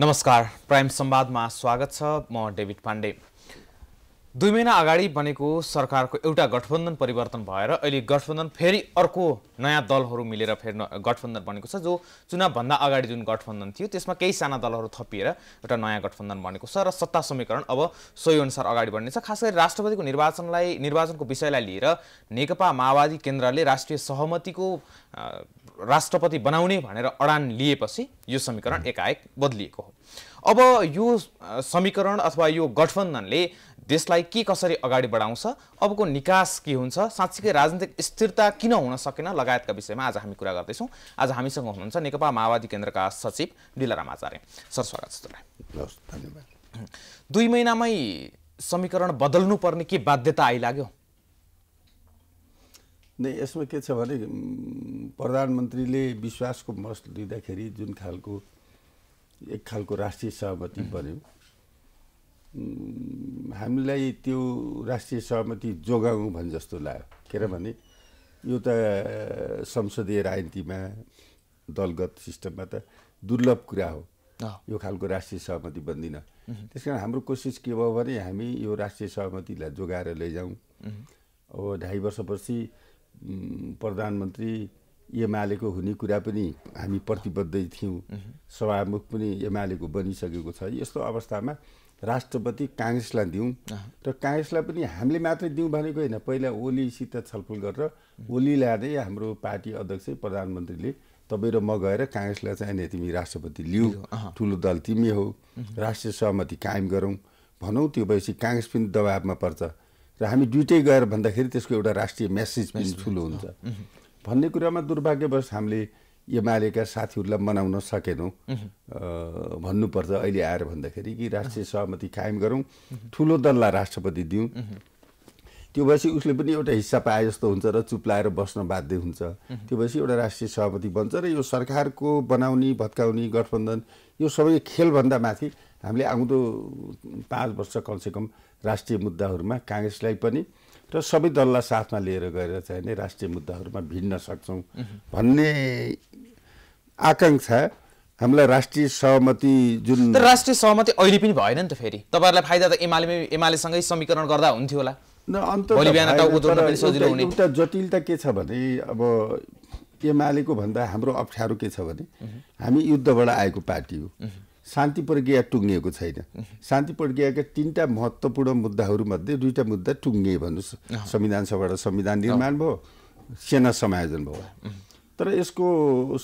नमस्कार प्राइम संवादमा स्वागत छ म डेभिड पाण्डे दुई महिना अगाडि बनेको सरकारको एउटा गठबन्धन परिवर्तन भएर अहिले गठबन्धन फेरि अर्को नयाँ दलहरू मिलेर फेरि गठबन्धन बनेको छ जो चुनावभन्दा अगाडि जुन गठबन्धन थियो त्यसमा केही साना दलहरू थपिएर एउटा नयाँ गठबन्धन बनेको छ र सत्ता समीकरण अब सोही अनुसार अगाडि बढ्नेछ खास गरी राष्ट्रपतिको निर्वाचनलाई निर्वाचनको विषयलाई लिएर नेकपा माओवादी केन्द्रले राष्ट्रिय सहमतिको राष्ट्रपति बनाउने भनेर अडान लिएपछि यो समीकरण एकाएक बदलिएको हो अब यो समीकरण अथवा यो गठबन्धनले देशलाई के कसरी अगाडि बढाउँछ अबको निकास के हुन्छ साँच्चीकै राजनीतिक स्थिरता किन हुन सकेन लगायतका विषयमा आज हामी कुरा गर्दैछौँ आज हामीसँग हुनुहुन्छ नेकपा माओवादी केन्द्रका सचिव डिलाराम आचार्य सर स्वागत छ धन्यवाद दुई महिनामै समीकरण बदल्नुपर्ने के बाध्यता आइलाग्यो नै यसमा के छ भने प्रधानमन्त्रीले विश्वासको मत लिँदाखेरि जुन खालको एक खालको राष्ट्रिय सहमति बन्यो हामीलाई त्यो राष्ट्रिय सहमति जोगाउँ भन् जस्तो लाग्यो किनभने यो त संसदीय राजनीतिमा दलगत सिस्टममा त दुर्लभ कुरा हो यो खालको राष्ट्रिय सहमति बन्दिन त्यस कारण हाम्रो कोसिस के भयो भने हामी यो राष्ट्रिय सहमतिलाई जोगाएर लैजाउँ अब ढाई वर्षपछि प्रधानमन्त्री एमालेको हुने कुरा पनि हामी प्रतिबद्ध थियौँ सभामुख पनि एमालेको बनिसकेको छ यस्तो अवस्थामा राष्ट्रपति काङ्ग्रेसलाई दिउँ र काङ्ग्रेसलाई पनि हामीले मात्रै दिउँ भनेको होइन पहिला ओलीसित छलफल गरेर ओली ल्याएर हाम्रो पार्टी अध्यक्ष प्रधानमन्त्रीले तपाईँ र म गएर काङ्ग्रेसलाई चाहिने तिमी राष्ट्रपति लिऊ ठुलो दल तिमी हो राष्ट्रिय सहमति कायम गरौँ भनौँ त्यो भएपछि काङ्ग्रेस पनि दबावमा पर्छ र हामी दुइटै गएर भन्दाखेरि त्यसको एउटा राष्ट्रिय मेसेज पनि ठुलो हुन्छ भन्ने कुरामा दुर्भाग्यवश हामीले एमालेका साथीहरूलाई मनाउन सकेनौँ भन्नुपर्छ अहिले आएर भन्दाखेरि कि राष्ट्रिय सहमति कायम गरौँ ठुलो दललाई राष्ट्रपति दिउँ त्यो भएपछि उसले पनि एउटा हिस्सा पाए जस्तो हुन्छ र चुप लाएर बस्न बाध्य हुन्छ त्यो भएपछि एउटा राष्ट्रिय सहमति बन्छ र यो सरकारको बनाउने भत्काउने गठबन्धन यो सबै खेलभन्दा माथि हामीले आउँदो पाँच वर्ष कमसेकम राष्ट्रिय मुद्दाहरूमा काङ्ग्रेसलाई पनि र सबै दललाई साथमा लिएर गएर चाहिँ नै राष्ट्रिय मुद्दाहरूमा भिन्न सक्छौँ भन्ने आकाङ्क्षा हामीलाई राष्ट्रिय सहमति जुन राष्ट्रिय सहमति अहिले पनि भएन नि त फेरि तपाईँहरूलाई फाइदा त एमाले एमालेसँगै समीकरण गर्दा हुन्थ्यो होला एउटा जटिलता के छ भने अब एमालेको भन्दा हाम्रो अप्ठ्यारो के छ भने हामी युद्धबाट आएको पार्टी हो शान्ति प्रक्रिया टुङ्गिएको छैन शान्ति प्रक्रियाका तिनवटा महत्त्वपूर्ण मुद्दाहरूमध्ये दुईवटा मुद्दा टुङ्गिए भन्नुहोस् संविधान सभाबाट संविधान निर्माण भयो सेना समायोजन भयो तर यसको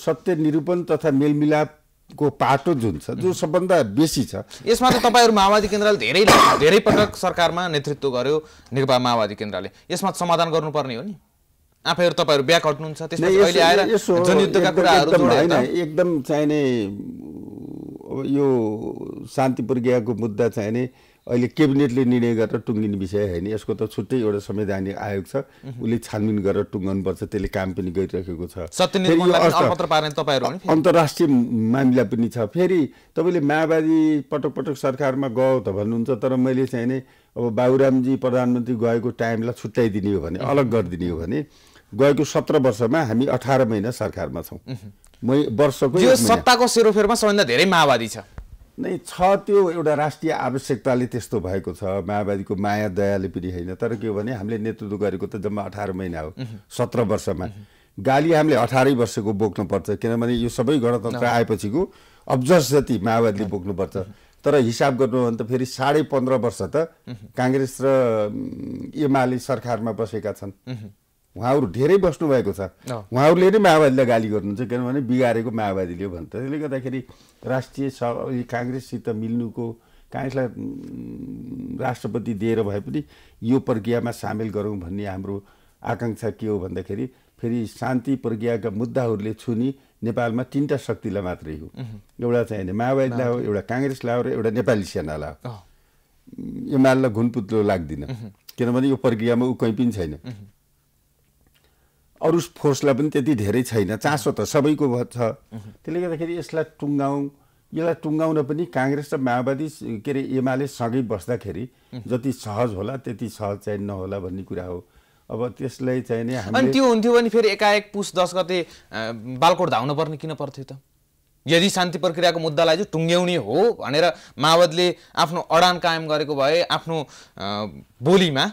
सत्य निरूपण तथा मेलमिलापको पाटो जुन छ जो सबभन्दा बेसी छ यसमा त तपाईँहरू माओवादी केन्द्रले धेरै धेरै पटक सरकारमा नेतृत्व गर्यो नेकपा माओवादी केन्द्रले यसमा समाधान गर्नुपर्ने हो नि आफैहरू तपाईँहरू ब्याक हट्नुहुन्छ अहिले आएर जनयुद्धका कुराहरू एकदम चाहिने यो शान्ति प्रक्रियाको मुद्दा चाहिँ नि अहिले क्याबिनेटले निर्णय गरेर टुङ्गिने विषय होइन यसको त छुट्टै एउटा संवैधानिक आयोग छ उसले छानबिन गरेर टुङ्गाउनुपर्छ त्यसले काम पनि गरिरहेको छ अन्तर्राष्ट्रिय मामिला पनि छ फेरि तपाईँले माओवादी पटक पटक सरकारमा गयो त भन्नुहुन्छ तर मैले चाहिँ नै अब बाबुरामजी प्रधानमन्त्री गएको टाइमलाई छुट्याइदिने हो भने अलग गरिदिने हो भने गएको सत्र वर्षमा हामी अठार महिना सरकारमा छौँ वर्षको यो सत्ताको सेरोफेरमा सबैभन्दा धेरै माओवादी छ नै छ त्यो एउटा राष्ट्रिय आवश्यकताले त्यस्तो भएको छ माओवादीको माया दयाले पनि होइन तर के हो भने हामीले नेतृत्व गरेको त जम्मा अठार महिना हो सत्र वर्षमा गाली हामीले अठारै वर्षको बोक्नुपर्छ किनभने यो सबै गणतन्त्र आएपछिको अब्जस जति माओवादीले बोक्नुपर्छ तर हिसाब गर्नु भने त फेरि साढे पन्ध्र वर्ष त काङ्ग्रेस र एमाले सरकारमा बसेका छन् उहाँहरू धेरै बस्नुभएको छ उहाँहरूले नै माओवादीलाई गाली गर्नुहुन्छ किनभने बिगारेको माओवादीले हो भन्छ त्यसले गर्दाखेरि राष्ट्रिय स काङ्ग्रेससित मिल्नुको काङ्ग्रेसलाई राष्ट्रपति दिएर भए पनि यो प्रक्रियामा सामेल गरौँ भन्ने हाम्रो आकाङ्क्षा के हो भन्दाखेरि फेरि शान्ति प्रक्रियाका मुद्दाहरूले छुने नेपालमा तिनवटा शक्तिलाई मात्रै हो एउटा चाहिँ माओवादीलाई हो एउटा काङ्ग्रेसलाई हो र एउटा नेपाली सेनालाई हो एमालेलाई घुनपुत्लो लाग्दिन किनभने यो प्रक्रियामा ऊ कहीँ पनि छैन अरू फोर्सलाई पनि त्यति धेरै छैन चासो त सबैको छ त्यसले गर्दाखेरि यसलाई टुङ्गाउँ यसलाई टुङ्गाउन पनि काङ्ग्रेस र माओवादी के अरे एमाले सँगै बस्दाखेरि जति सहज होला त्यति सहज चाहिँ नहोला भन्ने कुरा हो अब त्यसलाई चाहिँ नि अनि त्यो हुन्थ्यो भने फेरि एकाएक पुस दस गते बालकोट धाउनु पर्ने किन पर्थ्यो त यदि शान्ति प्रक्रियाको मुद्दालाई चाहिँ टुङ्ग्याउने हो भनेर माओवादीले आफ्नो अडान कायम गरेको भए आफ्नो बोलीमा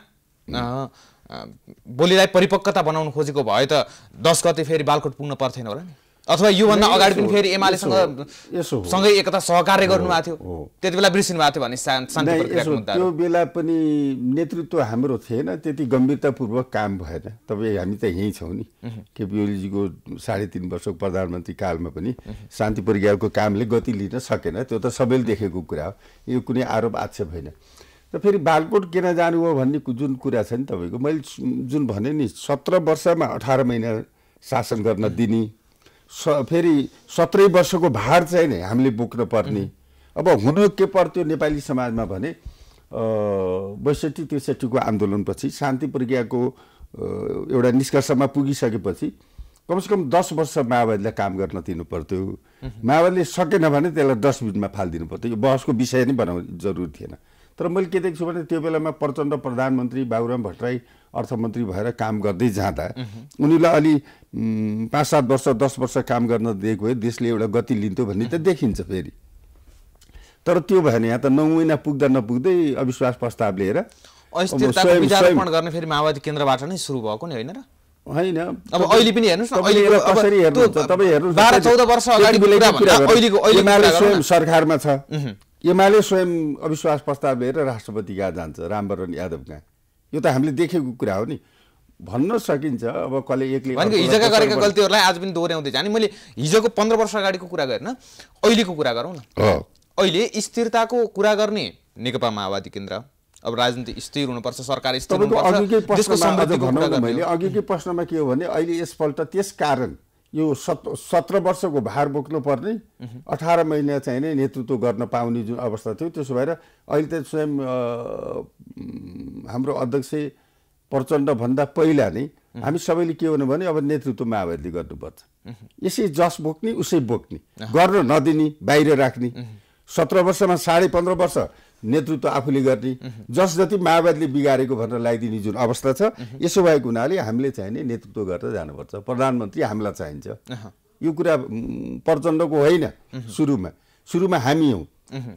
बोलीलाई परिपक्वता बनाउनु खोजेको भए त दस गते फेरि बालकोट पुग्न पर्थेन होला नि अथवा योभन्दा अगाडि पनि फेरि एमालेसँग सँगै एकता सहकार्य गर्नुभएको थियो त्यति बेला बिर्सिनु भएको थियो भने त्यो बेला पनि नेतृत्व हाम्रो थिएन त्यति गम्भीरतापूर्वक काम भएन तपाईँ हामी त यहीँ छौँ नि केपी ओलीजीको साढे तिन वर्षको प्रधानमन्त्री कालमा पनि शान्ति प्रक्रियाको कामले गति लिन सकेन त्यो त सबैले देखेको कुरा हो यो कुनै आरोप आक्षेप होइन र फेरि बालकोट किन जानु हो भन्ने जुन कुरा छ नि तपाईँको मैले जुन भने नि सत्र वर्षमा अठार महिना शासन गर्न दिने स फेरि सत्रै वर्षको भार चाहिँ नि हामीले बोक्न पर्ने अब हुनु के पर्थ्यो नेपाली समाजमा भने बैसठी त्रिसठीको आन्दोलनपछि शान्ति प्रक्रियाको एउटा निष्कर्षमा पुगिसकेपछि कमसेकम दस वर्ष माओवादीलाई काम गर्न दिनु पर्थ्यो माओवादीले सकेन भने त्यसलाई डस्टबिनमा फालिदिनु पर्थ्यो यो बहसको विषय नै बनाउनु जरुरी थिएन तर मैले के देख्छु भने त्यो बेलामा प्रचण्ड प्रधानमन्त्री बाबुराम भट्टराई अर्थमन्त्री भएर काम गर्दै जाँदा उनीलाई अलि पाँच सात वर्ष दस वर्ष काम गर्न दिएको भए देशले एउटा गति लिन्थ्यो भन्ने त देखिन्छ फेरि तर त्यो भएन यहाँ त नौ महिना पुग्दा नपुग्दै अविश्वास प्रस्ताव लिएर गर्ने फेरि माओवादी केन्द्रबाट नै सुरु भएको नि होइन र होइन अब अहिले पनि हेर्नुहोस् न अहिले कसरी हेर्नुहुन्छ तपाईँ हेर्नुहोस् बाह्र चौध वर्ष अगाडि अहिलेको अहिले स्वयं सरकारमा छ एमाले स्वयं अविश्वास प्रस्ताव लिएर राष्ट्रपति कहाँ जान्छ रामवरण यादव कहाँ यो त हामीले देखेको कुरा हो नि भन्न सकिन्छ अब कसले एकले हिजोका गरेका गल्तीहरूलाई आज पनि दोहोऱ्याउँदै जाने मैले हिजोको पन्ध्र वर्ष अगाडिको कुरा गरेन अहिलेको कुरा गरौँ न अहिले स्थिरताको कुरा गर्ने नेकपा माओवादी केन्द्र अब राजनीति स्थिर हुनुपर्छ सरकार स्थिर हुनुपर्छ अघिकै प्रश्नमा के हो भने अहिले यसपल्ट त्यस कारण यो सत सत्र वर्षको भार बोक्नुपर्ने अठार महिना चाहिँ नै नेतृत्व गर्न पाउने जुन अवस्था थियो त्यसो भएर अहिले त स्वयं हाम्रो अध्यक्ष प्रचण्डभन्दा पहिला नै हामी सबैले के गर्नु भने अब नेतृत्व माओवादीले गर्नुपर्छ यसै जस बोक्ने उसै बोक्ने गर्न नदिने बाहिर राख्ने सत्र वर्षमा साढे पन्ध्र वर्ष नेतृत्व आफूले गर्ने जस जति माओवादीले बिगारेको भनेर लगाइदिने जुन अवस्था छ यसो भएको हुनाले हामीले चाहिने नेतृत्व गरेर जानुपर्छ प्रधानमन्त्री हामीलाई चाहिन्छ यो कुरा प्रचण्डको होइन सुरुमा सुरुमा हामी हौ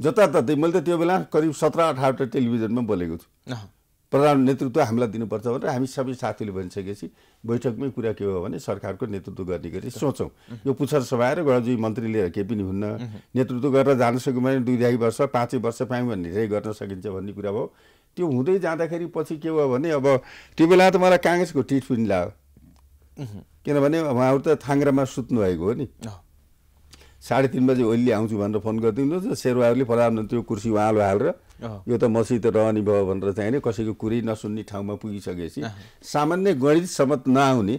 जताततै मैले त त्यो बेला करिब सत्र अठारवटा टेलिभिजनमा बोलेको छु प्रधान नेतृत्व हामीलाई दिनुपर्छ भनेर हामी सबै साथीले भनिसकेपछि बैठकमै कुरा के हो भने सरकारको नेतृत्व गर्ने गरी सोचौँ यो पुछर सभा र गणजी मन्त्री लिएर केही पनि हुन्न नेतृत्व गरेर जान सक्यौँ भने दुई ढाई वर्ष पाँचै वर्ष पायौँ भने धेरै गर्न सकिन्छ भन्ने कुरा भयो त्यो हुँदै जाँदाखेरि पछि के भयो भने अब त्यो बेला त मलाई काङ्ग्रेसको टिट पनि लाग्यो किनभने उहाँहरू त थाङ्ग्रामा सुत्नु भएको हो नि साढे तिन बजी ओइली आउँछु भनेर फोन गरिदिनु शेरबहादुरले त्यो कुर्सी उहाँलाई हालेर यो त मसित रहने भयो भनेर चाहिँ होइन कसैको कुरै नसुन्ने ठाउँमा पुगिसकेपछि सामान्य गणित समत नआउने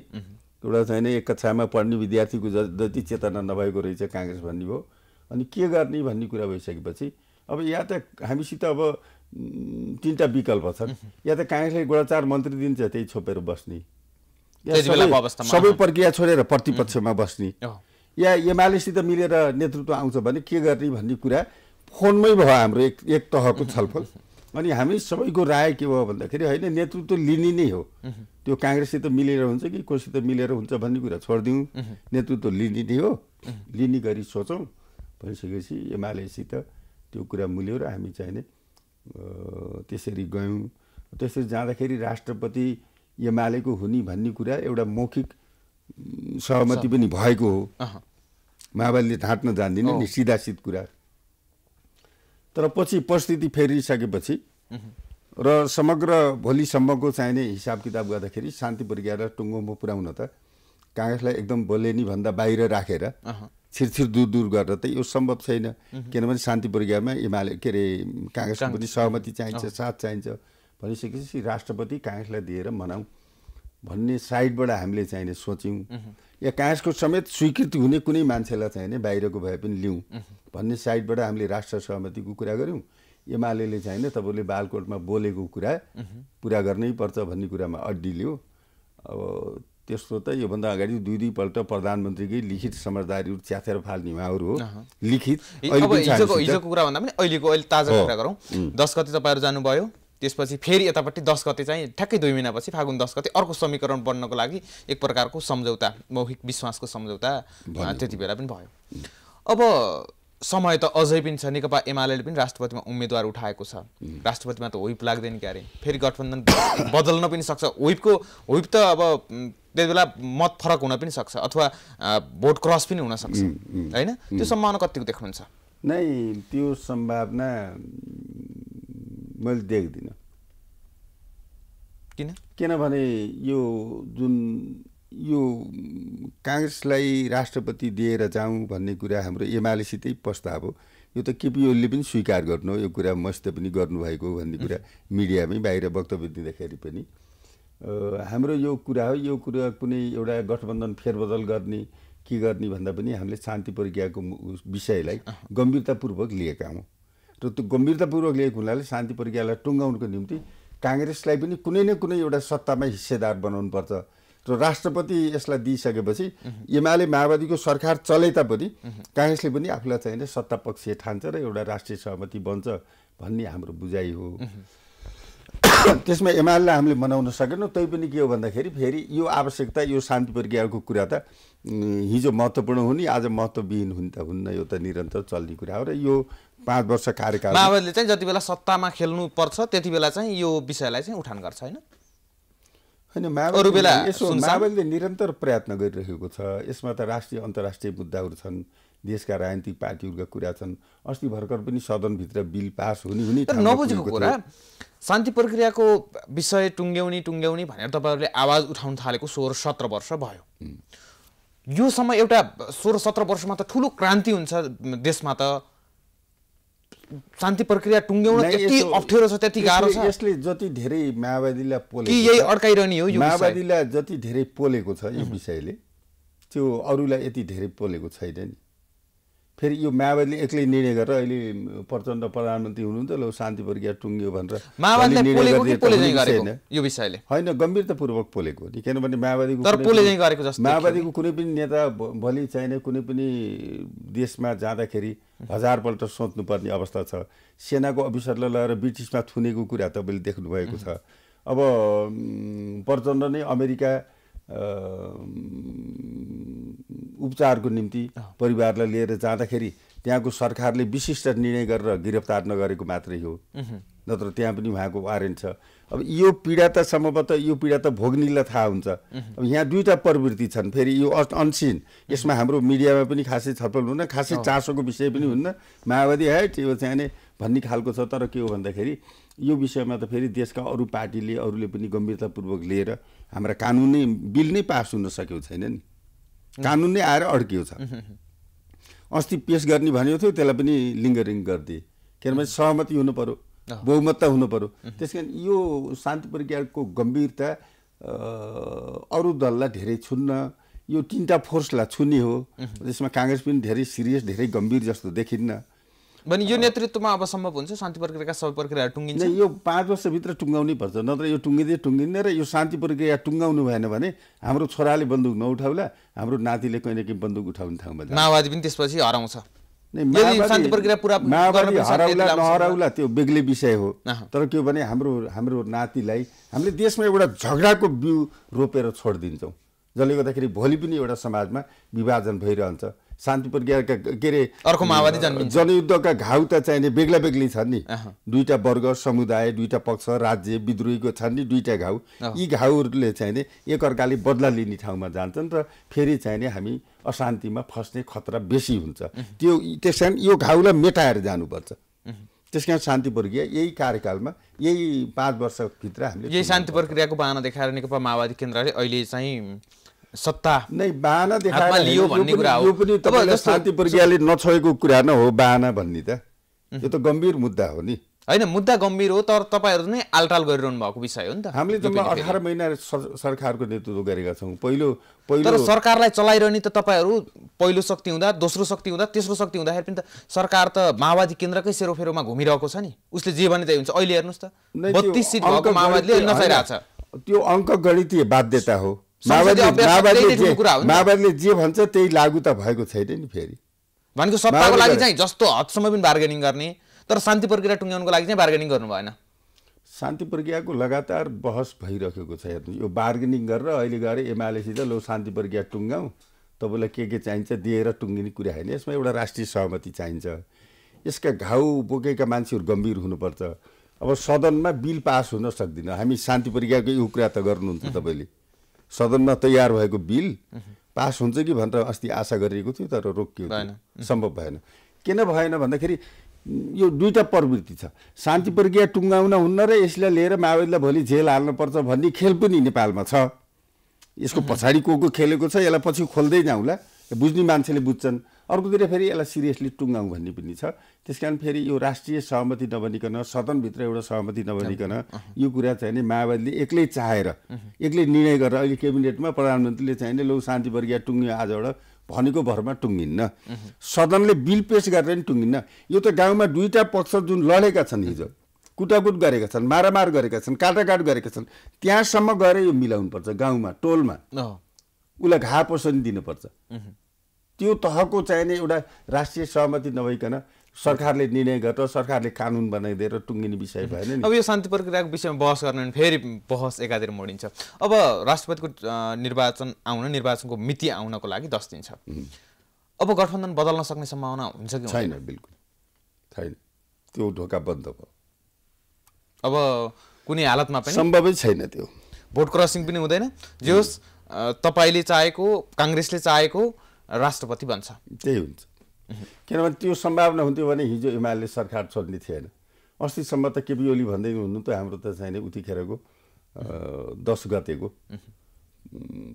एउटा चाहिँ एक कक्षामा पढ्ने विद्यार्थीको जति चेतना नभएको रहेछ काङ्ग्रेस भन्ने भयो अनि के गर्ने भन्ने कुरा भइसकेपछि अब या त हामीसित अब तिनवटा विकल्प छन् या त काङ्ग्रेसले गोडाचार मन्त्री दिन्छ त्यही छोपेर बस्ने सबै प्रक्रिया छोडेर प्रतिपक्षमा बस्ने या एमालेसित मिलेर नेतृत्व आउँछ भने के गर्ने भन्ने कुरा फोनमै भयो हाम्रो एक एक तहको छलफल अनि हामी सबैको राय के भयो भन्दाखेरि होइन नेतृत्व लिने नै हो त्यो काङ्ग्रेससित मिलेर हुन्छ कि कोसित मिलेर हुन्छ भन्ने कुरा छोडिदिउँ नेतृत्व लिने नै हो लिने गरी सोचौँ भनिसकेपछि एमालेसित त्यो कुरा मिल्यो र हामी चाहिने त्यसरी गयौँ त्यसरी जाँदाखेरि राष्ट्रपति एमालेको हुने भन्ने कुरा एउटा मौखिक सहमति पनि भएको हो माओवादीले ढाँट्न जान्दिन नि सिधासित कुरा तर पछि परिस्थिति फेरिसकेपछि र समग्र भोलिसम्मको चाहिने हिसाब किताब गर्दाखेरि शान्ति प्रक्रिया र टुङ्गोमा पुर्याउन त काङ्ग्रेसलाई एकदम बोलेनी भन्दा बाहिर राखेर छिरछिर दूर दूर गरेर त यो सम्भव छैन किनभने शान्ति प्रक्रियामा एमाले के अरे काङ्ग्रेसको पनि सहमति चाहिन्छ साथ चाहिन्छ भनिसकेपछि राष्ट्रपति काङ्ग्रेसलाई दिएर मनाउँ भन्ने साइडबाट हामीले चाहिने सोच्यौँ या काँसको समेत स्वीकृति हुने कुनै मान्छेलाई चाहिने बाहिरको भए पनि लिउँ भन्ने साइडबाट हामीले राष्ट्र सहमतिको कुरा गऱ्यौँ एमाले चाहिने तपाईँले बालकोटमा बोलेको कुरा पुरा गर्नै पर्छ भन्ने कुरामा अड्डी लियो अब त्यस्तो त योभन्दा अगाडि दुई दुईपल्ट प्रधानमन्त्रीकै लिखित समझदारी च्याथेर फाल्ने उहाँहरू हो लिखित हिजोको कुरा भन्दा पनि अहिलेको अहिले ताजा कुरा गरौँ दस गति तपाईँहरू जानुभयो त्यसपछि फेरि यतापट्टि दस गते चाहिँ ठ्याक्कै दुई महिनापछि फागुन दस गते अर्को समीकरण बन्नको लागि एक प्रकारको सम्झौता मौखिक विश्वासको सम्झौता त्यति बेला पनि भयो अब समय त अझै पनि छ नेकपा एमाले पनि राष्ट्रपतिमा उम्मेदवार उठाएको छ राष्ट्रपतिमा त होइप लाग्दैन क्यारे फेरि गठबन्धन बदल्न पनि सक्छ होइपको होइप त अब त्यति बेला मत फरक हुन पनि सक्छ अथवा भोट क्रस पनि हुनसक्छ होइन त्यो सम्भावना कतिको देख्नुहुन्छ नै त्यो सम्भावना मैले देख्दिनँ किन किनभने यो जुन यो काङ्ग्रेसलाई राष्ट्रपति दिएर जाउँ भन्ने कुरा हाम्रो एमालेसितै प्रस्ताव हो यो त केपी ओलीले पनि स्वीकार गर्नु हो यो कुरा मस्त पनि गर्नुभएको भन्ने कुरा मिडियामै बाहिर वक्तव्य दिँदाखेरि पनि हाम्रो यो कुरा हो यो कुरा कुनै एउटा गठबन्धन फेरबदल गर्ने के गर्ने भन्दा पनि हामीले शान्ति प्रक्रियाको विषयलाई गम्भीरतापूर्वक लिएका हौँ र त्यो गम्भीरतापूर्वक लिएको हुनाले शान्ति प्रक्रियालाई टुङ्गाउनुको निम्ति काङ्ग्रेसलाई पनि कुनै न कुनै एउटा सत्तामा हिस्सेदार बनाउनुपर्छ र राष्ट्रपति यसलाई दिइसकेपछि एमाले माओवादीको सरकार चले तापनि काङ्ग्रेसले पनि आफूलाई चाहिने सत्ता पक्षीय ठान्छ र एउटा राष्ट्रिय सहमति बन्छ भन्ने हाम्रो बुझाइ हो त्यसमा एमाले हामीले मनाउन सकेनौँ पनि के हो भन्दाखेरि फेरि यो आवश्यकता यो शान्ति प्रक्रियाको कुरा त हिजो महत्त्वपूर्ण हुने आज महत्त्वविहीन हुन् त हुन्न यो त निरन्तर चल्ने कुरा हो र यो पाँच वर्ष कार्यकाल माओवादीले चाहिँ जति बेला सत्तामा खेल्नुपर्छ त्यति बेला चाहिँ यो विषयलाई चाहिँ उठान गर्छ होइन होइन माओवादी यसो माओवादीले निरन्तर प्रयत्न गरिरहेको छ यसमा त राष्ट्रिय अन्तर्राष्ट्रिय मुद्दाहरू छन् देशका राजनीतिक पार्टीहरूका कुरा छन् अस्ति भर्खर पनि सदनभित्र बिल पास हुने हुने तर नबुझेको कुरा शान्ति प्रक्रियाको विषय टुङ्ग्याउने टुङ्ग्याउने भनेर तपाईँहरूले आवाज उठाउन थालेको सोह्र सत्र वर्ष भयो यो समय एउटा सोह्र सत्र वर्षमा त ठुलो क्रान्ति हुन्छ देशमा त शान्ति प्रक्रिया टुङ्ग्याउन त्यति अप्ठ्यारो छ त्यति गाह्रो छ यसले जति धेरै माओवादीलाई पोलेको यही अड्काइरहने हो माओवादीलाई जति धेरै पोलेको छ यो विषयले त्यो अरूलाई यति धेरै पोलेको छैन नि फेरि यो माओवादीले एक्लै निर्णय गरेर अहिले प्रचण्ड प्रधानमन्त्री हुनुहुन्छ ल शान्ति प्रक्रिया टुङ्गियो भनेर यो विषयले होइन गम्भीरतापूर्वक पोलेको नि किनभने माओवादीको माओवादीको कुनै पनि नेता भोलि चाहिने कुनै पनि देशमा जाँदाखेरि हजारपल्ट सोच्नुपर्ने अवस्था छ सेनाको अफिसरलाई लगेर ब्रिटिसमा थुनेको कुरा तपाईँले देख्नुभएको छ अब प्रचण्ड नै अमेरिका उपचारको निम्ति परिवारलाई लिएर जाँदाखेरि त्यहाँको सरकारले विशिष्ट निर्णय गरेर गिरफ्तार नगरेको मात्रै हो नत्र त्यहाँ पनि उहाँको वारेन्ट छ अब यो पीडा त सम्भवतः यो पीडा त भोग्नेलाई थाहा हुन्छ अब यहाँ दुईवटा प्रवृत्ति छन् फेरि यो अनसिन यसमा हाम्रो मिडियामा पनि खासै छलफल हुन्न खासै चासोको विषय पनि हुन्न माओवादी है त्यो चाहिँ भन्ने खालको छ तर के हो भन्दाखेरि यो विषयमा त फेरि देशका अरू पार्टीले अरूले पनि गम्भीरतापूर्वक लिएर हाम्रा कानुन नै बिल नै पास हुन सकेको छैन नि कानुन नै आएर अड्कियो छ अस्ति पेस गर्ने भनेको थियो त्यसलाई पनि लिङ्गरिङ गरिदिए किनभने सहमति हुनु पऱ्यो बहुमत त हुनु पऱ्यो त्यस कारण यो शान्ति प्रक्रियाको गम्भीरता अरू दललाई धेरै छुन्न यो तिनवटा फोर्सलाई छुने हो त्यसमा काङ्ग्रेस पनि धेरै सिरियस धेरै गम्भीर जस्तो देखिन्न भने यो नेतृत्वमा अब सम्भव हुन्छ शान्ति प्रक्रियाका सबै प्रक्रियाहरू टुङ्गिन्छ यो पाँच वर्षभित्र टुङ्गाउनै पर्छ नत्र यो टुङ्गिँदै टुङ्गिँदैन र यो शान्ति प्रक्रिया टुङ्गाउनु भएन भने हाम्रो छोराले बन्दुक नउठाउला हाम्रो नातिले कहीँ न कहीँ बन्दुक उठाउने ठाउँमा माओवादी पनि त्यसपछि हराउँछ शान्ति प्रक्रिया पुरा माओवादी हराउला नहराउला त्यो बेग्लै विषय हो तर के भने हाम्रो हाम्रो नातिलाई हामीले देशमा एउटा झगडाको बिउ रोपेर छोडिदिन्छौँ जसले गर्दाखेरि भोलि पनि एउटा समाजमा विभाजन भइरहन्छ शान्ति प्रक्रियाका के अरे अर्को माओवादी जनयुद्धका घाउ त चाहिने बेग्ला बेग्लै छन् नि दुईवटा वर्ग समुदाय दुईवटा पक्ष राज्य विद्रोहीको छन् नि दुईवटा घाउ यी घाउहरूले नि एकअर्काले बदला लिने ठाउँमा जान्छन् र फेरि नि हामी अशान्तिमा फस्ने खतरा बेसी हुन्छ त्यो त्यस कारण यो घाउलाई मेटाएर जानुपर्छ त्यस कारण शान्ति प्रक्रिया यही कार्यकालमा यही पाँच वर्षभित्र हामीले यही शान्ति प्रक्रियाको बाहना देखाएर नेकपा माओवादी केन्द्रले अहिले चाहिँ सत्ता नै बाहना देखाएर लियो भन्ने कुरा हो यो पनि तपाईँलाई शान्ति प्रक्रियाले नछोएको कुरा न हो बाहना भन्ने त यो त गम्भीर मुद्दा हो नि होइन मुद्दा गम्भीर हो तर तपाईँहरू नै आलटाल गरिरहनु भएको विषय हो नि त हामीले जम्मा अठार महिना सरकारको नेतृत्व गरेका छौँ पहिलो पहिलो तर सरकारलाई चलाइरहने त तपाईँहरू पहिलो शक्ति हुँदा दोस्रो शक्ति हुँदा तेस्रो शक्ति हुँदाखेरि पनि त सरकार त माओवादी केन्द्रकै सेरोफेरोमा घुमिरहेको छ नि उसले जे भने त्यही हुन्छ अहिले हेर्नुहोस् त बत्तिस सिट भएको माओवादीले नचाइरहेको छ त्यो गणितीय बाध्यता हो माओवादीले जे भन्छ त्यही लागु त भएको छैन नि फेरि भनेको सत्ताको लागि चाहिँ जस्तो हदसम्म पनि बार्गेनिङ गर्ने तर शान्ति प्रक्रिया टुङ्ग्याउनुको लागि चाहिँ बार्गेनिङ गर्नु भएन शान्ति प्रक्रियाको लगातार बहस भइरहेको छ हेर्नु यो बार्गेनिङ गरेर अहिले गएर एमालेसित लो शान्ति प्रक्रिया टुङ्गाउँ तपाईँलाई के के चाहिन्छ दिएर टुङ्गिने कुरा होइन यसमा एउटा राष्ट्रिय सहमति चाहिन्छ यसका घाउ बोकेका मान्छेहरू गम्भीर हुनुपर्छ अब सदनमा बिल पास हुन सक्दिनँ हामी शान्ति प्रक्रियाको यो कुरा त गर्नुहुन्छ तपाईँले सदनमा तयार भएको बिल पास हुन्छ कि भनेर अस्ति आशा गरिएको थियो तर रोकियो सम्भव भएन किन भएन भन्दाखेरि यो दुईवटा प्रवृत्ति छ शान्ति प्रक्रिया टुङ्गाउन हुन्न र यसलाई लिएर माओवादीलाई भोलि झेल हाल्नुपर्छ भन्ने खेल पनि नेपालमा छ यसको पछाडि को को खेलेको छ यसलाई पछि खोल्दै जाउँला बुझ्ने मान्छेले बुझ्छन् अर्कोतिर फेरि यसलाई सिरियसली टुङ्गाउँ भन्ने पनि छ त्यस कारण फेरि यो राष्ट्रिय सहमति नबनिकन सदनभित्र एउटा सहमति नबनिकन यो कुरा चाहिँ नि माओवादीले एक्लै चाहेर एक्लै निर्णय गरेर अहिले क्याबिनेटमा प्रधानमन्त्रीले चाहिँ नि लौ शान्ति वर्गीय टुङ्ग्यो आजबाट भनेको भरमा टुङ्गिन्न सदनले बिल पेस गरेर पनि टुङ्गिन्न यो त गाउँमा दुईवटा पक्ष जुन लडेका छन् हिजो कुटाकुट गरेका छन् मारामार गरेका छन् काटाकाट गरेका छन् त्यहाँसम्म गएर यो मिलाउनुपर्छ गाउँमा टोलमा उसलाई घा पोषण दिनुपर्छ त्यो तहको चाहिने एउटा राष्ट्रिय सहमति नभइकन सरकारले निर्णय गरेर सरकारले कानुन बनाइदिएर टुङ्गिने विषय भएन अब यो शान्ति प्रक्रियाको विषयमा बहस गर्न फेरि बहस एकातिर मोडिन्छ अब राष्ट्रपतिको निर्वाचन आउन निर्वाचनको मिति आउनको लागि दस दिन छ अब गठबन्धन बदल्न सक्ने सम्भावना हुन्छ कि छैन बिल्कुल छैन त्यो ढोका बन्द भयो अब कुनै हालतमा पनि सम्भवै छैन त्यो भोट क्रसिङ पनि हुँदैन जे होस् तपाईँले चाहेको काङ्ग्रेसले चाहेको राष्ट्रपति बन्छ त्यही हुन्छ किनभने त्यो सम्भावना हुन्थ्यो भने हिजो एमाले सरकार छोड्ने थिएन अस्तिसम्म त केपी ओली भन्दै हुनु त हाम्रो त चाहिँ उतिखेरको दस गतेको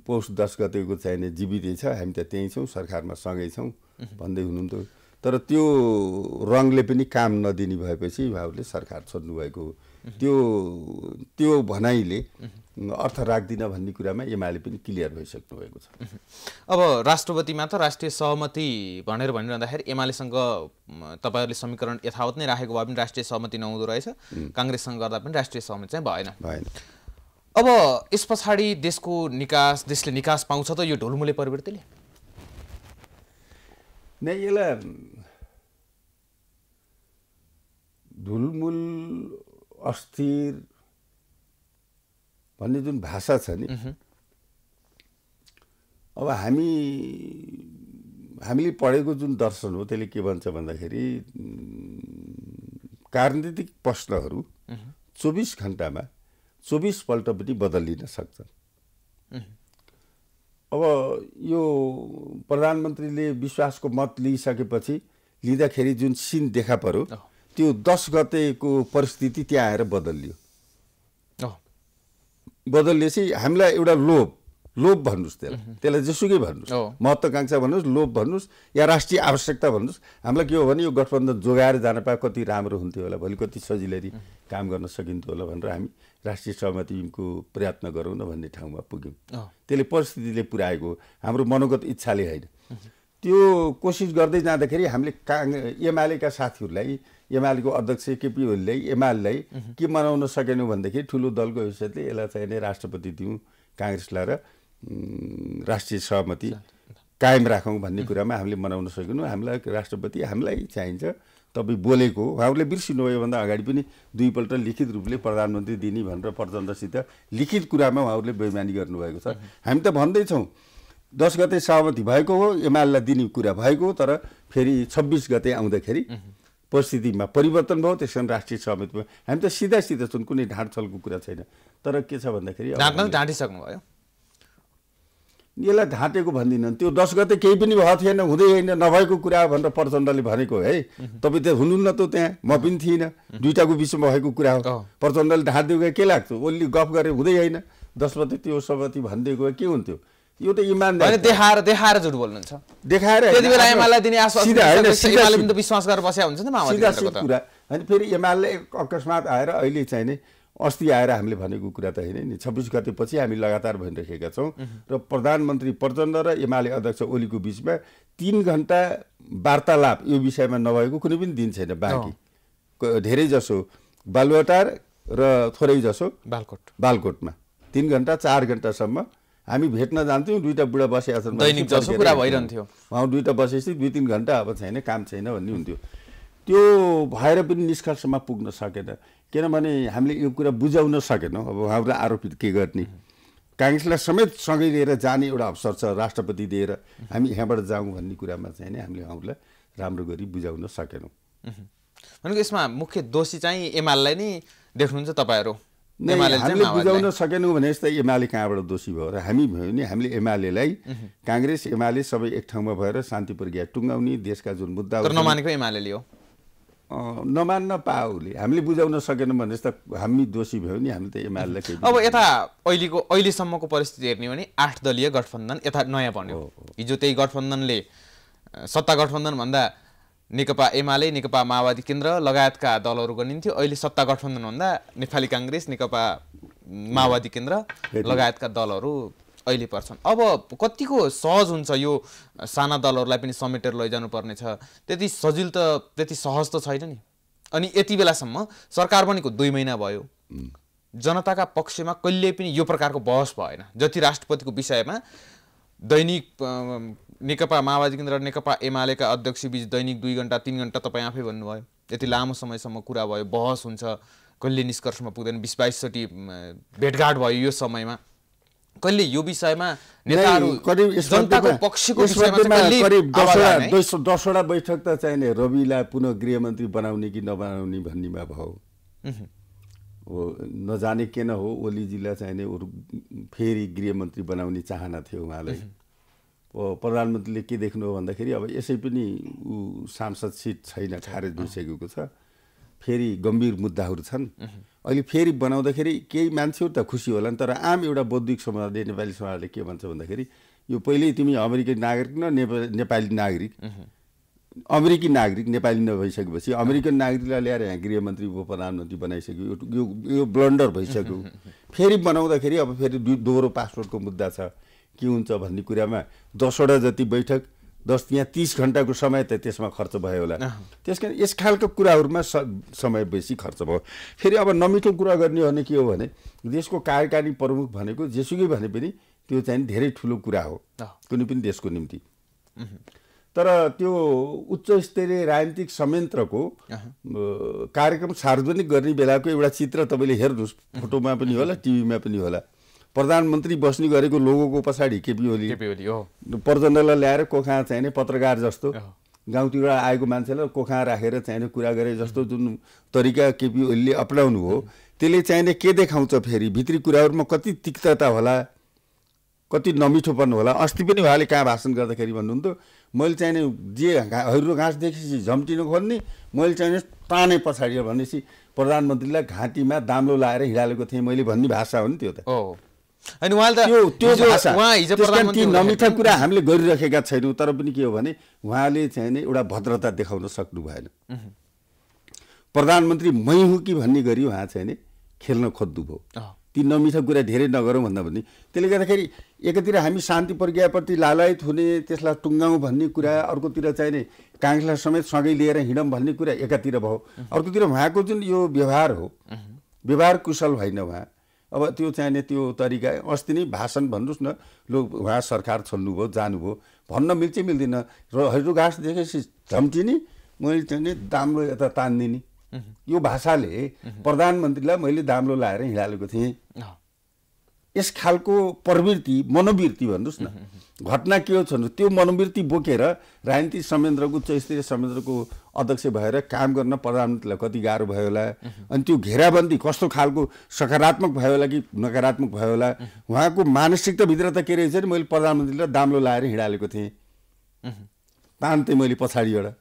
पोस्ट दस गतेको चाहिने जीवितै छ हामी त त्यहीँ छौँ सरकारमा सँगै छौँ भन्दै हुनुहुन्थ्यो तर त्यो रङले पनि काम नदिने भएपछि उहाँहरूले सरकार छोड्नु भएको त्यो त्यो भनाइले अर्थ राख्दिनँ भन्ने कुरामा एमाले पनि क्लियर भइसक्नु भएको छ अब राष्ट्रपतिमा त राष्ट्रिय सहमति भनेर भनिरहँदाखेरि एमालेसँग तपाईँहरूले समीकरण यथावत नै राखेको भए पनि राष्ट्रिय सहमति नहुँदो रहेछ काङ्ग्रेससँग गर्दा पनि राष्ट्रिय सहमति चाहिँ भएन भएन अब यस पछाडि देशको निकास देशले निकास पाउँछ त यो ढुलमुले प्रवृत्तिले नै यसलाई ढुलमुल अस्थिर भन्ने जुन भाषा छ नि अब हामी हामीले पढेको जुन दर्शन हो त्यसले के भन्छ भन्दाखेरि कारणनीतिक प्रश्नहरू चौबिस घन्टामा चौबिसपल्ट पनि बदलिन सक्छन् अब यो प्रधानमन्त्रीले विश्वासको मत लिइसकेपछि लिँदाखेरि जुन सिन देखा पऱ्यो त्यो दस गतेको परिस्थिति त्यहाँ आएर बदलियो बदलले चाहिँ हामीलाई एउटा लोभ लोभ भन्नुहोस् त्यसलाई त्यसलाई जेसुकै भन्नुहोस् महत्त्वकाङ्क्षा भन्नुहोस् लोभ भन्नुहोस् या राष्ट्रिय आवश्यकता भन्नुहोस् हामीलाई के हो भने यो गठबन्धन जोगाएर जान पाए कति राम्रो हुन्थ्यो होला भोलि कति सजिलै काम गर्न सकिन्थ्यो होला भनेर हामी राष्ट्रिय सहमतिको प्रयत्न गरौँ न भन्ने ठाउँमा पुग्यौँ त्यसले परिस्थितिले पुऱ्याएको हाम्रो मनोगत इच्छाले होइन त्यो कोसिस गर्दै जाँदाखेरि हामीले काङ एमालेका साथीहरूलाई एमालेको अध्यक्ष केपी ओलीले एमालेलाई के मनाउन सकेनौँ भनेदेखि ठुलो दलको हैसियतले यसलाई चाहिने राष्ट्रपति दिउँ काङ्ग्रेसलाई र राष्ट्रिय सहमति कायम राखौँ भन्ने कुरामा हामीले मनाउन सकेनौँ हामीलाई राष्ट्रपति हामीलाई चाहिन्छ तपाईँ बोलेको उहाँहरूले बिर्सिनु यो भन्दा अगाडि पनि दुईपल्ट लिखित रूपले प्रधानमन्त्री दिने भनेर प्रचण्डसित लिखित कुरामा उहाँहरूले बेमानी गर्नुभएको छ हामी त भन्दैछौँ दस गते सहमति भएको हो एमालेलाई दिने कुरा भएको हो तर फेरि छब्बिस गते आउँदाखेरि परिस्थितिमा परिवर्तन भयो त्यस कारण राष्ट्रिय समितिमा हामी त सिधा सिधा छौँ कुनै ढाँडछलको कुरा छैन तर के छ भन्दाखेरि ढाँटिसक्नुभयो यसलाई ढाँटेको भन्दिनन् त्यो दस गते केही पनि भएको थिएन हुँदै होइन नभएको कुरा भनेर प्रचण्डले भनेको है तपाईँ त हुनुहुन्न त त्यहाँ म पनि थिइनँ दुइटाको बिचमा भएको कुरा हो प्रचण्डले ढाँटिदिएको के लाग्थ्यो ओली गफ गरे हुँदै होइन दस गते त्यो सहमति भनिदिएको के हुन्थ्यो यो त इमान्दार देखाएर देखाएर झुट बोल्नुहुन्छ देखाएर त्यति बेला एमाले दिने आश्वासन विश्वास गरेर बसेको हुन्छ नि माओवादी कुरा होइन फेरि एमाले अकस्मात आएर अहिले चाहिँ नै अस्ति आएर हामीले भनेको कुरा त होइन नि छब्बिस गतेपछि हामी लगातार भनिरहेका छौँ र प्रधानमन्त्री प्रचण्ड र एमाले अध्यक्ष ओलीको बिचमा तिन घन्टा वार्तालाप यो विषयमा नभएको कुनै पनि दिन छैन बाँकी धेरै जसो बालुवाटार र थोरै जसो बालकोट बालकोटमा तिन घन्टा चार घन्टासम्म हामी भेट्न जान्थ्यौँ दुईवटा बुढा बसेका छन् दैनिक कुरा भइरहन्थ्यो उहाँ दुईवटा बसेपछि दुई तिन घन्टा अब छैन काम छैन भन्ने हुन्थ्यो त्यो भएर पनि निष्कर्षमा पुग्न सकेन किनभने हामीले यो कुरा बुझाउन सकेनौँ अब उहाँहरूलाई आरोपित के गर्ने काङ्ग्रेसलाई समेत सँगै लिएर जाने एउटा अवसर छ राष्ट्रपति दिएर हामी यहाँबाट जाउँ भन्ने कुरामा चाहिँ नि हामीले उहाँहरूलाई राम्रो गरी बुझाउन सकेनौँ भनेको यसमा मुख्य दोषी चाहिँ एमाललाई नै देख्नुहुन्छ तपाईँहरू हामीले बुझाउन सकेनौँ भने यस्तै एमाले कहाँबाट दोषी भयो र हामी भयो भने हामीले एमालेलाई काङ्ग्रेस एमाले सबै एक ठाउँमा भएर शान्ति प्रक्रिया टुङ्गाउने देशका जुन मुद्दा नमानेको एमाले हो नमान्न पाओले हामीले बुझाउन सकेनौँ भने जस्तो हामी दोषी भयो नि हामी त एमाले अब यता अहिलेको अहिलेसम्मको परिस्थिति हेर्ने भने आठ दलीय गठबन्धन यता नयाँ बन्यो हिजो त्यही गठबन्धनले सत्ता गठबन्धनभन्दा नेकपा एमाले नेकपा माओवादी केन्द्र लगायतका दलहरू गरिन्थ्यो अहिले सत्ता गठबन्धनभन्दा नेपाली काङ्ग्रेस नेकपा माओवादी केन्द्र लगायतका दलहरू अहिले पर्छन् अब कतिको सहज हुन्छ यो साना दलहरूलाई पनि समेटेर लैजानु पर्नेछ त्यति सजिलो त त्यति सहज त छैन नि अनि यति बेलासम्म सरकार बनेको दुई महिना भयो जनताका पक्षमा कहिल्यै पनि यो प्रकारको बहस भएन जति राष्ट्रपतिको विषयमा दैनिक नेकपा माओवादी केन्द्र नेकपा एमालेका अध्यक्ष बिच दैनिक दुई घन्टा तिन घन्टा तपाईँ आफै भन्नुभयो यति लामो समयसम्म कुरा भयो बहस हुन्छ कहिले निष्कर्षमा पुग्दैन बिस बाइसचोटि भेटघाट भयो यो समयमा कहिले यो विषयमा दसवटा बैठक त चाहिने रविलाई पुनः गृहमन्त्री बनाउने कि नबनाउने भन्नेमा भयो हो नजाने के न हो ओलीजीलाई चाहिने फेरि गृहमन्त्री बनाउने चाहना थियो उहाँलाई प्रधानमन्त्रीले के देख्नु हो भन्दाखेरि अब यसै पनि ऊ सांसद सिट छैन खारेज भइसकेको छ फेरि गम्भीर मुद्दाहरू छन् अहिले फेरि बनाउँदाखेरि केही मान्छेहरू त खुसी होला नि तर आम एउटा बौद्धिक समाजले नेपाली समाजले के भन्छ भन्दाखेरि यो पहिल्यै तिमी अमेरिकी नागरिक न नेपाली नागरिक अमेरिकी नागरिक नेपाली नभइसकेपछि अमेरिकन नागरिकलाई ल्याएर यहाँ गृहमन्त्री उप प्रधानमन्त्री बनाइसक्यो यो यो ब्लन्डर भइसक्यो फेरि बनाउँदाखेरि अब फेरि दोहोरो पासपोर्टको मुद्दा छ के हुन्छ भन्ने कुरामा दसवटा जति बैठक दस यहाँ तिस घन्टाको समय त त्यसमा खर्च भयो होला त्यस कारण यस खालको कुराहरूमा समय बेसी खर्च भयो फेरि अब नमिठो कुरा गर्ने हो भने के हो भने देशको कार्यकारी प्रमुख भनेको जेसुकै भने पनि त्यो चाहिँ धेरै ठुलो कुरा हो कुनै पनि देशको निम्ति तर त्यो उच्च स्तरीय राजनीतिक संयन्त्रको कार्यक्रम सार्वजनिक गर्ने बेलाको एउटा चित्र तपाईँले हेर्नुहोस् फोटोमा पनि होला टिभीमा पनि होला प्रधानमन्त्री बस्ने गरेको लोगोको पछाडि केपी ओली प्रचण्डलाई ल्याएर कोखा चाहिने पत्रकार जस्तो गाउँतिर आएको मान्छेलाई कोखा राखेर चाहिने कुरा गरे जस्तो जुन तरिका केपी ओलीले अप्नाउनु हो त्यसले चाहिने के देखाउँछ फेरि भित्री कुराहरूमा कति तिक्तता होला कति नमिठो पर्नु होला अस्ति पनि उहाँले कहाँ भाषण गर्दाखेरि भन्नुहुन्थ्यो मैले चाहिने जे हरिलो घाँस देखेपछि झम्टिनु खोज्ने मैले चाहिने ताने पछाडि भनेपछि प्रधानमन्त्रीलाई घाँटीमा दाम्लो लाएर हिँडालेको थिएँ मैले भन्ने भाषा हो नि त्यो त अनि उहाँले त त्यो त्यो ती नमिठा कुरा हामीले गरिराखेका छैनौँ तर पनि के हो भने उहाँले चाहिँ नै एउटा भद्रता देखाउन सक्नु भएन प्रधानमन्त्री मै हुँ कि भन्ने गरी उहाँ चाहिँ नि खेल्न खोज्नुभयो ती नमिठा कुरा धेरै नगरौँ भन्दा पनि त्यसले गर्दाखेरि एकातिर हामी शान्ति प्रक्रियाप्रति लालायत हुने त्यसलाई टुङ्गाउँ भन्ने कुरा अर्कोतिर चाहिने काङ्ग्रेसलाई समेत सँगै लिएर हिँडौँ भन्ने कुरा एकातिर भयो अर्कोतिर उहाँको जुन यो व्यवहार हो व्यवहार कुशल होइन उहाँ अब त्यो चाहिने त्यो तरिका अस्ति नै भाषण भन्नुहोस् न लो उहाँ सरकार छोड्नुभयो जानुभयो भन्न मिल्छ मिल्दैन र हजुर घाँस देखेपछि झम्टिने मैले चाहिँ दाम्रो यता तानिदिने यो भाषाले प्रधानमन्त्रीलाई मैले दाम्रो लाएर हिँडालेको थिएँ यस खालको प्रवृत्ति मनोवृत्ति भन्नुहोस् न घटना के हो छ भने त्यो मनोवृत्ति बोकेर राजनीति संयन्त्रको उच्चस्तरीय संयन्त्रको अध्यक्ष भएर काम गर्न प्रधानमन्त्रीलाई कति गाह्रो भयो होला अनि त्यो घेराबन्दी कस्तो खालको सकारात्मक भयो होला कि नकारात्मक भयो होला उहाँको मानसिकताभित्र त के रहेछ भने मैले प्रधानमन्त्रीलाई दाम्लो लाएर हिँडालेको थिएँ तान्थेँ मैले पछाडिबाट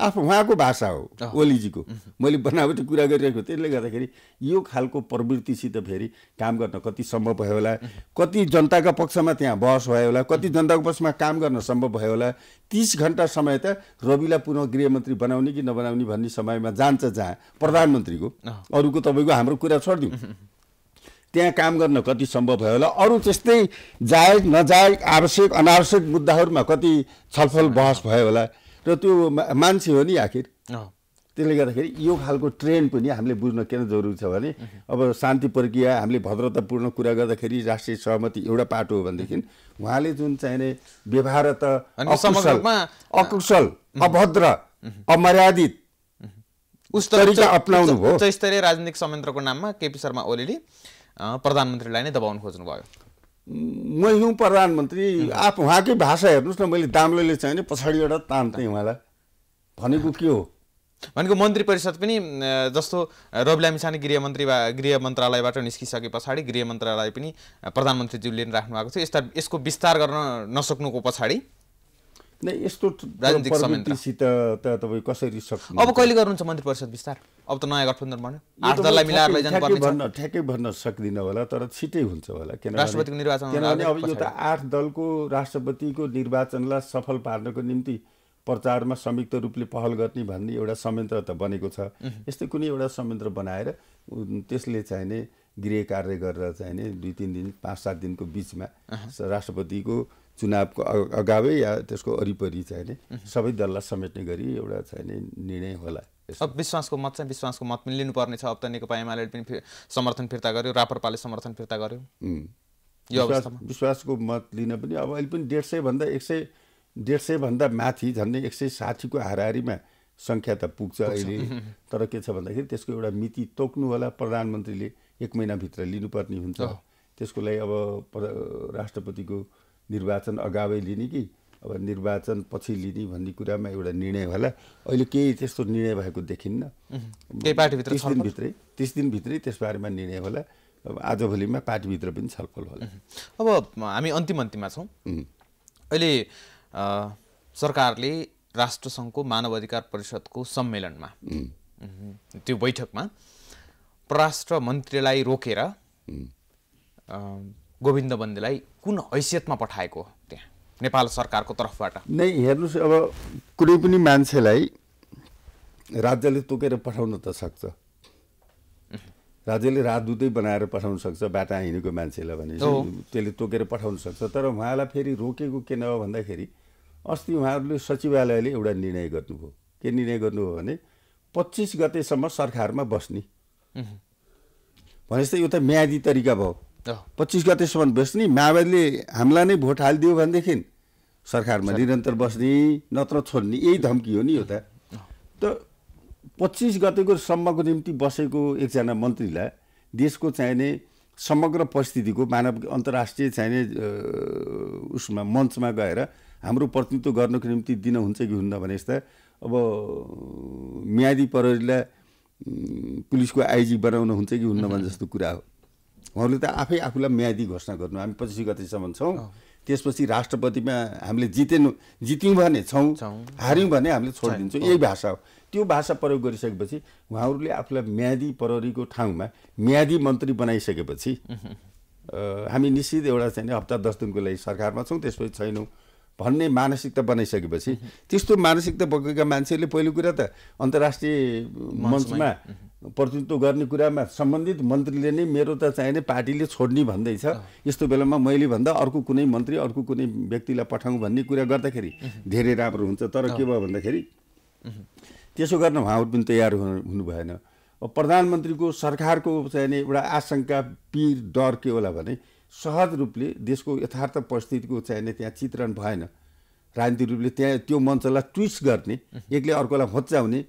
आफू उहाँको भाषा हो ओलीजीको मैले बनावटी कुरा गरिरहेको त्यसले गर्दाखेरि यो खालको प्रवृत्तिसित फेरि काम गर्न कति सम्भव भयो होला कति जनताका पक्षमा त्यहाँ बहस भयो होला कति जनताको पक्षमा काम गर्न सम्भव भयो होला तिस घन्टा समय त रविलाई पुनः गृहमन्त्री बनाउने कि नबनाउने भन्ने समयमा जान्छ जहाँ प्रधानमन्त्रीको अरूको तपाईँको हाम्रो कुरा छोडिदिउँ त्यहाँ काम गर्न कति सम्भव भयो होला अरू त्यस्तै जायज नजायज आवश्यक अनावश्यक मुद्दाहरूमा कति छलफल बहस भयो होला र त्यो मान्छे हो नि आखिर त्यसले गर्दाखेरि यो खालको ट्रेन्ड पनि हामीले बुझ्न किन जरुरी छ भने अब शान्ति प्रक्रिया हामीले भद्रतापूर्ण कुरा गर्दाखेरि राष्ट्रिय सहमति एउटा पाटो हो भनेदेखि उहाँले जुन चाहिने व्यवहार त अकुशल अभद्र अमर्यादित अप्नाउनु भयो उच्च स्तरीय राजनीतिक संयन्त्रको नाममा केपी शर्मा ओलीले प्रधानमन्त्रीलाई नै दबाउनु खोज्नुभयो म हिउँ प्रधानमन्त्री आफ उहाँकै भाषा हेर्नुहोस् न मैले दामलेले चाहिँ नि पछाडिबाट तान्थेँ उहाँलाई भनेको के हो भनेको मन्त्री परिषद पनि जस्तो रवि लामिछाने गृह मन्त्री गृह मन्त्रालयबाट निस्किसके पछाडि गृह मन्त्रालय पनि प्रधानमन्त्रीज्यूले राख्नु भएको थियो यस्ता यसको विस्तार गर्न नसक्नुको पछाडि नै यस्तो राजनीतिकसित त तपाईँ कसरी सक्नु अब कहिले गर्नुहुन्छ मन्त्री परिषद विस्तार अब त नयाँ गठबन्धन भन्यो आठ दललाई मिलाएर भन्न ठ्याक्कै भन्न सक्दिनँ होला तर छिटै हुन्छ होला किनभने राष्ट्रपतिको निर्वाचन किनभने अब यो त आठ दलको राष्ट्रपतिको निर्वाचनलाई सफल पार्नको निम्ति प्रचारमा संयुक्त रूपले पहल गर्ने भन्ने एउटा संयन्त्र त बनेको छ यस्तै कुनै एउटा संयन्त्र बनाएर त्यसले चाहिने गृह कार्य गरेर चाहिने दुई तिन दिन पाँच सात दिनको बिचमा राष्ट्रपतिको चुनावको अगावै या त्यसको वरिपरि चाहिने सबै दललाई समेट्ने गरी एउटा चाहिने निर्णय होला अब विश्वासको मत चाहिँ विश्वासको मत पनि लिनुपर्ने छ अब त नेकपा एमाले पनि समर्थन फिर्ता गर्यो रापरपाले समर्थन फिर्ता गर्यो यो अवस्थामा विश्वासको मत लिन पनि अब अहिले पनि डेढ सयभन्दा एक सय डेढ सयभन्दा माथि झन्डै एक सय साठीको हाराहारीमा सङ्ख्या त पुग्छ अहिले तर के छ भन्दाखेरि त्यसको एउटा मिति तोक्नु होला प्रधानमन्त्रीले एक महिनाभित्र लिनुपर्ने हुन्छ त्यसको लागि अब राष्ट्रपतिको निर्वाचन अगावै लिने कि अब निर्वाचन पछि लिने भन्ने कुरामा एउटा निर्णय होला अहिले केही त्यस्तो निर्णय भएको देखिन्न तिस दिनभित्रै तिस दिनभित्रै त्यसबारेमा निर्णय होला अब आजभोलिमा पार्टीभित्र पनि छलफल होला अब हामी अन्तिम अन्तिममा छौँ अहिले सरकारले राष्ट्रसङ्घको मानव अधिकार परिषदको सम्मेलनमा त्यो बैठकमा परराष्ट्र मन्त्रीलाई रोकेर गोविन्द बन्देलाई कुन हैसियतमा पठाएको त्यहाँ नेपाल सरकारको तर्फबाट नै हेर्नुहोस् अब कुनै पनि मान्छेलाई राज्यले तोकेर पठाउन त सक्छ राज्यले राजदूतै बनाएर पठाउन सक्छ बाटा हिँडेको मान्छेलाई भने त्यसले तोकेर पठाउन सक्छ तर उहाँलाई फेरि रोकेको किन हो भन्दाखेरि अस्ति उहाँहरूले सचिवालयले एउटा निर्णय गर्नुभयो के निर्णय गर्नुभयो भने पच्चिस गतेसम्म सरकारमा बस्ने भनेपछि यो त म्यादी तरिका भयो पच्चिस गतेसम्म बेच्ने माओवादीले हामीलाई नै भोट हालिदियो भनेदेखि सरकारमा निरन्तर बस्ने नत्र छोड्ने यही धम्की हो नि यो त त पच्चिस गतेको सम्मको निम्ति बसेको एकजना मन्त्रीलाई देशको चाहिने समग्र परिस्थितिको मानव अन्तर्राष्ट्रिय चाहिने उसमा मञ्चमा गएर हाम्रो प्रतिनिधित्व गर्नको निम्ति दिन हुन्छ कि हुन्न भने यस्ता अब म्यादी प्रहरीलाई पुलिसको आइजी बनाउनु हुन्छ कि हुन्न भने जस्तो कुरा हो उहाँहरूले त आफै आफूलाई म्यादी घोषणा गर्नु हामी पच्चिस गतिसम्म छौँ त्यसपछि राष्ट्रपतिमा हामीले जितेन जित्यौँ भने छौँ हार्यौँ भने हामीले छोडिदिन्छौँ यही भाषा हो त्यो भाषा प्रयोग गरिसकेपछि उहाँहरूले आफूलाई म्यादी प्रहरीको ठाउँमा म्यादी मन्त्री बनाइसकेपछि हामी निश्चित एउटा चाहिँ हप्ता दस दिनको लागि सरकारमा छौँ त्यसपछि छैनौँ भन्ने मानसिकता बनाइसकेपछि त्यस्तो मानसिकता बगेका मान्छेहरूले पहिलो कुरा त अन्तर्राष्ट्रिय मञ्चमा प्रतिनिधित्व गर्ने कुरामा सम्बन्धित मन्त्रीले नै मेरो त चाहिने पार्टीले छोड्ने भन्दैछ यस्तो बेलामा मैले भन्दा अर्को कुनै मन्त्री अर्को कुनै व्यक्तिलाई पठाउँ भन्ने कुरा गर्दाखेरि धेरै राम्रो हुन्छ तर के भयो भन्दाखेरि त्यसो गर्न उहाँहरू पनि तयार हुनु भएन प्रधानमन्त्रीको सरकारको चाहिने एउटा आशंका पीर डर के होला भने सहज रूपले देशको यथार्थ परिस्थितिको चाहिने त्यहाँ चित्रण भएन राजनीतिक रूपले त्यहाँ त्यो मञ्चलाई ट्विस्ट गर्ने एकले अर्कोलाई होच्चाउने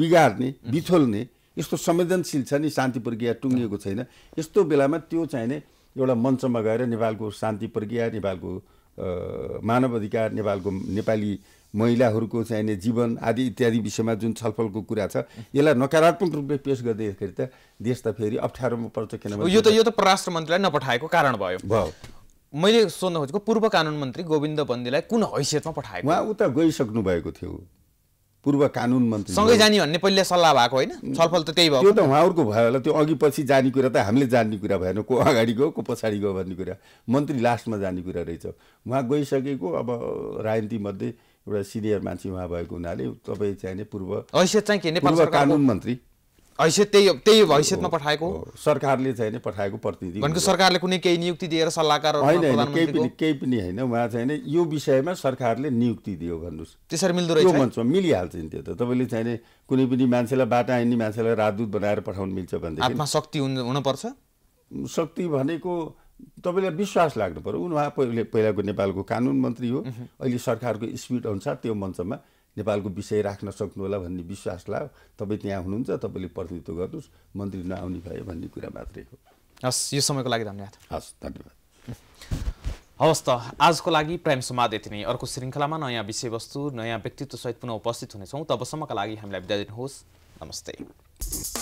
बिगार्ने बिछोल्ने यस्तो संवेदनशील छ नि शान्ति प्रक्रिया टुङ्गिएको छैन यस्तो बेलामा त्यो चाहिने एउटा मञ्चमा गएर नेपालको शान्ति प्रक्रिया नेपालको मानव अधिकार नेपालको नेपाली महिलाहरूको चाहिने जीवन आदि इत्यादि विषयमा जुन छलफलको कुरा छ यसलाई नकारात्मक रूपले पेस गर्दाखेरि त देश त फेरि अप्ठ्यारोमा पर्छ किनभने यो त यो त परराष्ट्र मन्त्रीलाई नपठाएको कारण भयो भयो मैले सोध्न खोजेको पूर्व कानुन मन्त्री गोविन्द बन्दीलाई कुन हैसियतमा पठाएको उहाँ उता गइसक्नु भएको थियो पूर्व कानुन मन्त्री सँगै जाने भन्ने पहिले सल्लाह भएको होइन छलफल त त्यही भयो त्यो त उहाँहरूको भयो होला त्यो अघि पछि जाने कुरा त हामीले जान्ने कुरा भएन को अगाडि गयो को पछाडि गयो भन्ने कुरा मन्त्री लास्टमा जाने कुरा रहेछ उहाँ गइसकेको अब राजनीतिमध्ये एउटा सिनियर मान्छे उहाँ भएको हुनाले तपाईँ चाहिने पूर्व हैसियत चाहिँ के नेपाल कानुन मन्त्री हैसियत त्यही त्यही हैसियतमा पठाएको सरकारले चाहिँ पठाएको प्रतिनिधि भनेको सरकारले कुनै केही नियुक्ति दिएर सल्लाहकार होइन केही पनि केही पनि होइन उहाँ चाहिँ यो विषयमा सरकारले नियुक्ति दियो भन्नुहोस् त्यसरी मिल्दो रहेछ मञ्चमा मिलिहाल्छ नि त्यो त तपाईँले चाहिँ कुनै पनि मान्छेलाई बाटा हिँड्ने मान्छेलाई राजदूत बनाएर पठाउनु मिल्छ भनेदेखि शक्ति हुनुपर्छ शक्ति भनेको तपाईँलाई विश्वास लाग्नु पऱ्यो उहाँ पहिले पहिलाको नेपालको कानुन मन्त्री हो अहिले सरकारको स्पिड अनुसार त्यो मञ्चमा नेपालको विषय राख्न सक्नु होला भन्ने विश्वास लाग्यो तपाईँ त्यहाँ हुनुहुन्छ तपाईँले प्रतिनिधित्व गर्नुहोस् मन्त्री नआउने भयो भन्ने कुरा मात्रै हो हस् यो समयको लागि धन्यवाद हस् धन्यवाद हवस् त आजको लागि प्राइम समाज यति नै अर्को श्रृङ्खलामा नयाँ विषयवस्तु नयाँ व्यक्तित्वसहित पुनः उपस्थित हुनेछौँ तबसम्मका लागि हामीलाई बिदा दिनुहोस् नमस्ते